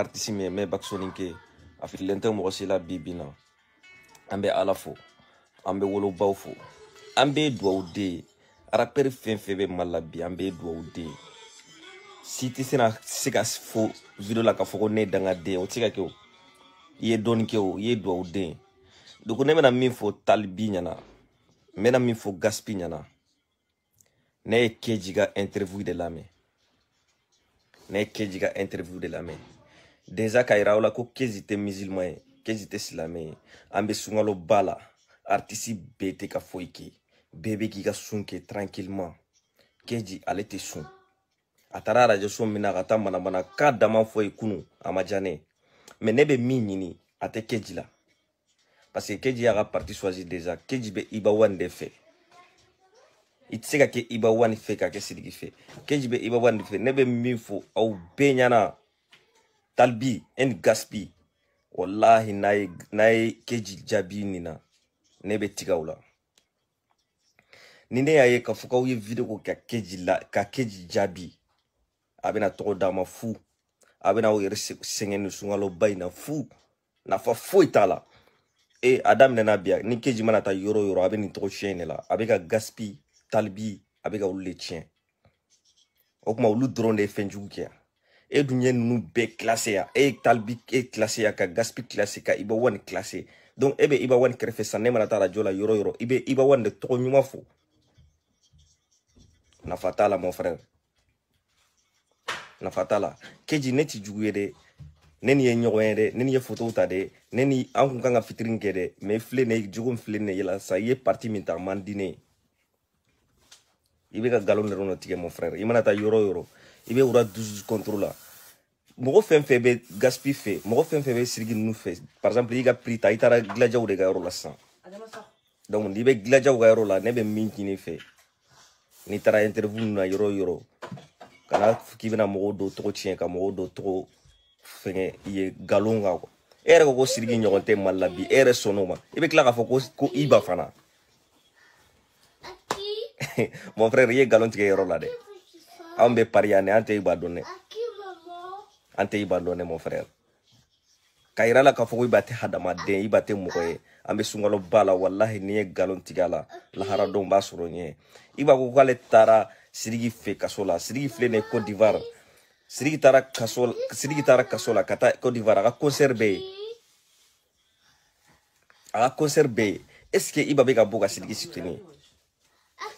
artisi min ye mɛ bakisoni ke a fililen tɛ mɔgɔ si la bi bi na an bɛ ala fo an bɛ wolobaw fo an bɛ duwawu de ye arapɛri fɛn fɛn bɛ mali la bi an bɛ duwawu de ye si tɛ se na se ka fo video la k'a fɔ ko ne ye dangaden ye o tɛ se ka kɛ o i ye dɔɔni kɛ o i ye duwawu den ye donc ne bɛna min fɔ talibi ɲɛna n bɛna min fɔ gaspi ɲɛna ne ye keji ka interview de lamɛn ne ye keji ka interview de lamɛn den za k'a yira aw la ko kezi tɛ misilman ye kezi tɛ silamɛ ye an bɛ sunkalo ba la artisi bɛɛ tɛ ka foyi kɛ bɛɛ bɛ k'i ka sun kɛ tranquillement keji ale tɛ sun a taara arajo so min na ka taa manamana k'a dama fɔ ye kunu a ma diya ne ye mɛ ne bɛ min ɲini a tɛ keji la parce que keji y'a ka parti choisi déjà keji bɛ ibawani de fɛ i tɛ se ka kɛ ibawani fɛ ka kɛ sidiki fɛ keji bɛ ibawani de fɛ ne bɛ min fɔ aw bɛɛ ɲɛna talbi and gaspi wallahi n'a ye kɛ jaabi nin na ne bɛ tigaw la ni ne y'a ye k'a fɔ k'aw ye video ka keji la ka keji jaabi a bɛna tɔgɔ d'a ma fu a bɛna aw yɛrɛ sɛgɛn ni sunkaloba in na fu nafa foyi t'a la e a daminɛna bi ni keji mana taa yɔrɔ o yɔrɔ a bɛ nin tɔgɔ tiɲɛ in de la a bɛ ka gaspi talibi a bɛ ka olu de tiɲɛ o tuma olu dɔrɔn de ye fɛnjugu kɛ yan e dun ye nunu bɛɛ klase ya e ye talibi e klase ya ka gaspi klase ka ibawa ni klase donc e be ibawa ni kɛrɛfɛ san ne mana ta arajo la yɔrɔ yɔrɔ i be ibawa ni de tɔgɔ ɲuman fo nafa t'a la mon frère nafa t'a la keji ne ti jugu ye dɛ ne ni ye ɲɔgɔn ye dɛ ne ni ye fotow ta dɛ ne ni an kun kan ka fitiri kɛ dɛ mais filɛ ne jogo min filɛ ne yɛlɛ sa i ye parti min ta a man di ne ye i be ka galon dɔrɔn nɔ tigɛ mon frère i mana ta yɔrɔ yɔrɔ i bɛ wura dusu kɔntoro la mɔgɔ fɛn fɛn bɛ gaspi fɛ mɔgɔ fɛn fɛn bɛ siriki ninnu fɛ par exemple i ka prix ta i taara gilajaw de ka yɔrɔ la sisan donc n'i bɛ gilajaw ka yɔrɔ la ne bɛ min ɲini fɛ n'i taara interview na yɔrɔ o yɔrɔ kana k'i bɛna mɔgɔw dɔw tɔgɔ tiɲɛ ka mɔgɔw dɔw tɔgɔ fɛngɛ i ye nkalon kan quoi e yɛrɛ ko ko siriki ɲɔgɔn tɛ mali la bi e yɛrɛ sɔnn'o ma i bɛ tila k'a fɔ ko ko i ba fana mon frère i ye nkalon tigɛ yɔrɔ la dɛ. anw bɛ pariyane an tɛ i badɔn dɛ an tɛ i badɔn dɛ mon frère ka yira la k'a fɔ ko i ba tɛ hadamaden i ba tɛ mɔgɔ ye an galon tigɛ lahara dɔw b'a sɔrɔ ɲɛ i b'a ko k'ale taara sirigi fɛ kaso la siriki filɛ nin ye cote d'ivoire siriki taara kaso siriki taara kaso la ka taa cote d'ivoire ka concert ka concert bɛ yen est ce que i ba bɛ ka ka siriki soutenir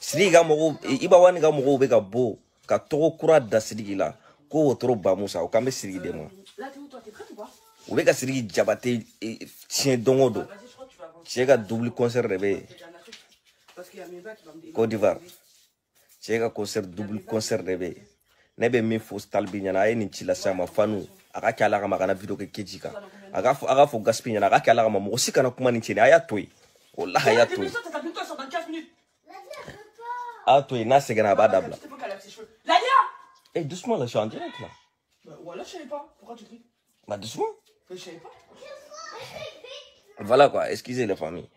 siriki ka mɔgɔw wani ka mɔgɔw bɛ ka bɔ ka tɔgɔ kura da sidiki la ko wotoro bamusa o kan bɛ sidiki de ma u bɛ ka sidiki jabate e, tiɲɛ don o don cɛ ka dubli concert de bɛ yen cote d'ivoire cɛ ka concert dubli concert de bɛ yen ne bɛ min fɔ talibi ɲɛna a ye nin ci lase a ma fanu a ka kɛ ala kama a kana video kɛ keji kan a ka fɔ a ka fɔ gaspi ɲɛna a ka kɛ ala kama mɔgɔ si kana kuma nin cɛnni a y'a to yen o laha a y'a to yen a y'a to yen n'a sɛgɛnna a b'a dabila Eh, doucement, là, je suis en direct, là. Bah, voilà, je savais pas. Pourquoi tu cries Bah, doucement. je savais pas. Voilà, quoi. Excusez, la famille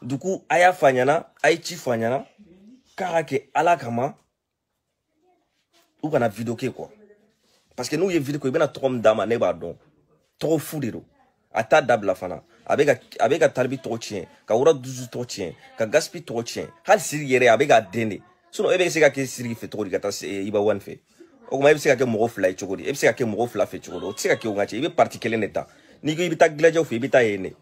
Du coup, Aya Fanyana, Aichi Fanyana, Karake Alakama, ou kana vidoke, quoi. Parce que nous, il y a vidéo, il y a trop de dames, pas Trop fou, les a t'a la fana avec avec avec talibi trop tien ka wura dusu trop tien ka gaspi trop tien hal siri avec a bɛ Son den avec sinɔn e bɛ se ka kɛ siri fɛ cogo di o kuma e bɛ se ka kɛ mɔgɔ fila ye cogo di e bɛ se ka kɛ mɔgɔ fila fɛ cogo di o tɛ se ka kɛ o ka cɛ i bɛ pariti kelen de ta n'i ko i bɛ taa gilajɛw fɛ i bɛ taa yen de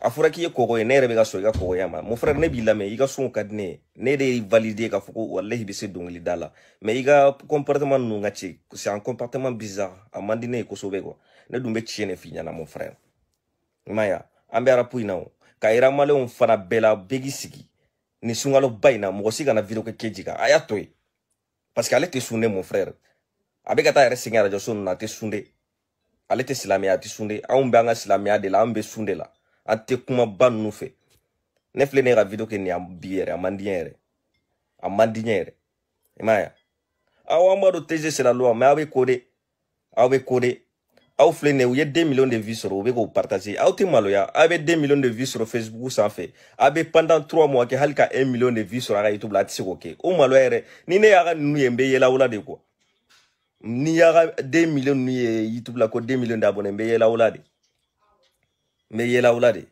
a fɔra k'i ye kɔkɔ ye ne yɛrɛ bɛ ka sɔn i ka kɔkɔya ma mon frère ne b'i lamɛn i ka sɔnw ka di ne ye ne de ye valide k'a fɔ ko walahi i bɛ se dɔnkilida la mais i ka comportement ninnu ka cɛ c'est un comportement bizarre a man di ne ye kosɛbɛ quoi ne dun bɛ tiɲɛ de f'i ɲɛna mon frère i m'a ye an bɛ arapu in na o ka yira maliyɛnw fana bɛɛ la bɛɛ k'i sigi nin sunkaloba in na mɔgɔ si kana video kɛ kɛ ji kan a y'a to yen parce que ale tɛ sunde mon frère a bɛ ka taa yɛrɛ segin arajoso ninnu na a tɛ sunde ale tɛ silamɛya a tɛ sunde anw bɛ an ka silamɛya de la an bɛ sunde la an tɛ kumaba ninnu fɛ ne filɛ ne ka video kɛ nin bi yɛrɛ a man di n yɛrɛ a man di n yɛrɛ i m'a ye awɔ an b'a dɔn teze sera loi mais aw bɛ ko de aw bɛ ko de aw filɛ nin u ye den miliyɔn de vie sɔrɔ u be k'o partage aw tɛ maloya aw be den miliyɔn de vie sɔrɔ facebook sanfɛ aw be pandan 3 mois kɛ hali ka 1 miliyɔn de vie sɔrɔ a ka youtube la a tɛ se k'o kɛ o maloya yɛrɛ ni ne y'a ka nunu ye n be yɛlawula de kuwa ni y'a ka 2 miliyɔn nunu ye youtube la ko 2 miliyɔn de abɔnɛ n be yɛlawula de n be yɛlawula de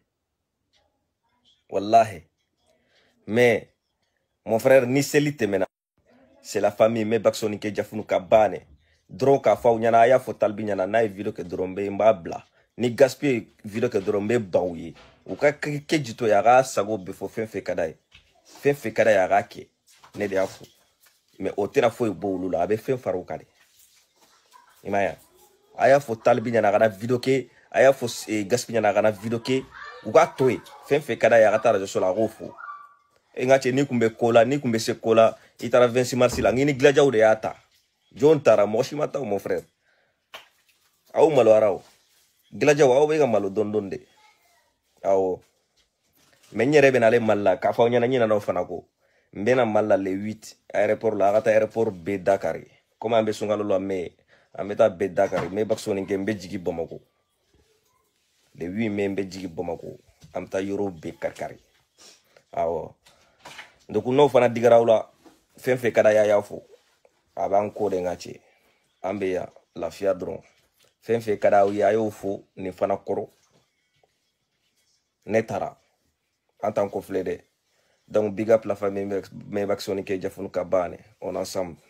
wallahi mais mon frère ni seli tɛmɛna c'est la famille n be bakisɔni kɛ jafunu ka baa nɛ dɔrɔn k'a fɔ aw ɲɛna a y'a fɔ talibi ɲɛna n'a ye video kɛ dɔrɔn n b'a bila ni gaspi ye video kɛ dɔrɔn n bɛ ban u ye u ka kɛ jito ye a k'a sago bɛ fɔ fɛn fɛn ka d'a ye fɛn fɛn ka d'a ye a k'a kɛ ne de y'a fɔ mɛ o tɛna foyi bɔ olu la a bɛ fɛn fara u kan de i m'a ye a y'a fɔ talibi ɲɛna a kana video kɛ a y'a fɔ e, gaspi ɲɛna a kana video kɛ u k'a to yen fɛn fɛn ka d'a ye a ka taa arajoso la a k'o fo e n ka cɛ n'i kun bɛ ko la n'i kun bɛ se ko la i taara vingt six mars la n'i ni gilajaw de y'a ta jɔn taara mɔgɔ si ma taa o mon frère aw maloyara o gilajaw aw bɛ ka malo dɔɔni dɔɔni de awɔ mɛ n yɛrɛ bɛ na ale mali la k'a fɔ aw ɲɛna n ɲinana o fana kɔ n bɛ na mali la le 8 aéroport la a ka taa aéroport bɛɛ dakar ye komi an bɛ sunkalo la mɛ an bɛ taa bɛɛ dakar n bɛ bakisoni kɛ n bɛ jigin bamakɔ le 8 mai n bɛ jigin bamakɔ an bɛ taa yɔrɔ bɛɛ kari kari awɔ donc n'o fana digara aw la fɛn fɛn ka d'a ye a y'a fɔ a b'an ko de ka cɛ an bɛ yan lafiya dɔrɔn fɛn fɛn ka d'aw ye a y'o fo nin fana kɔrɔ ne taara an t'an ko filɛ dɛ donc big up la famille mais vaccine ke jafun ka bane on ensemble